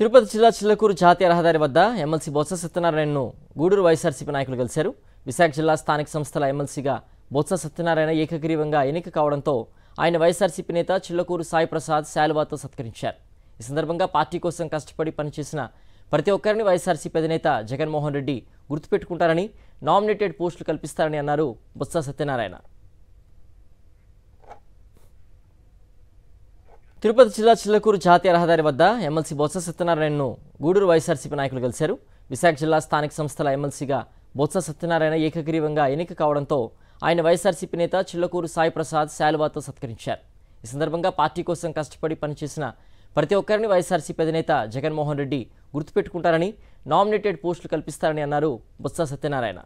తిరుపతి జిల్లా చిల్లకూరు జాతీయ రహదారి వద్ద ఎమ్మెల్సీ బొత్స సత్యనారాయణను గూడూరు వైఎస్ఆర్సీపీ నాయకులు కలిశారు విశాఖ జిల్లా స్థానిక సంస్థల ఎమ్మెల్సీగా బొత్స సత్యనారాయణ ఏకగ్రీవంగా ఎన్నిక కావడంతో ఆయన వైఎస్ఆర్సీపీ నేత చిల్లకూరు సాయి ప్రసాద్ శాలువాతో సత్కరించారు ఈ సందర్భంగా పార్టీ కోసం కష్టపడి పనిచేసిన ప్రతి ఒక్కరిని వైఎస్ఆర్సీపీ అధినేత జగన్మోహన్ రెడ్డి గుర్తుపెట్టుకుంటారని నామినేటెడ్ పోస్టులు కల్పిస్తారని అన్నారు బొత్స సత్యనారాయణ తిరుపతి జిల్లా చిల్లకూరు జాతీయ రహదారి వద్ద ఎమ్మెల్సీ బొత్స సత్యనారాయణను గూడూరు వైఎస్ఆర్సీపీ నాయకులు కలిశారు విశాఖ జిల్లా స్థానిక సంస్థల ఎమ్మెల్సీగా బొత్స సత్యనారాయణ ఏకగ్రీవంగా ఎన్నిక కావడంతో ఆయన వైఎస్ఆర్సీపీ నేత చిల్లకూరు సాయి ప్రసాద్ శాలువాతో సత్కరించారు ఈ సందర్భంగా పార్టీ కోసం కష్టపడి పనిచేసిన ప్రతి ఒక్కరిని వైఎస్ఆర్సీపీ అధినేత జగన్మోహన్ రెడ్డి గుర్తుపెట్టుకుంటారని నామినేటెడ్ పోస్టులు కల్పిస్తారని అన్నారు బొత్స సత్యనారాయణ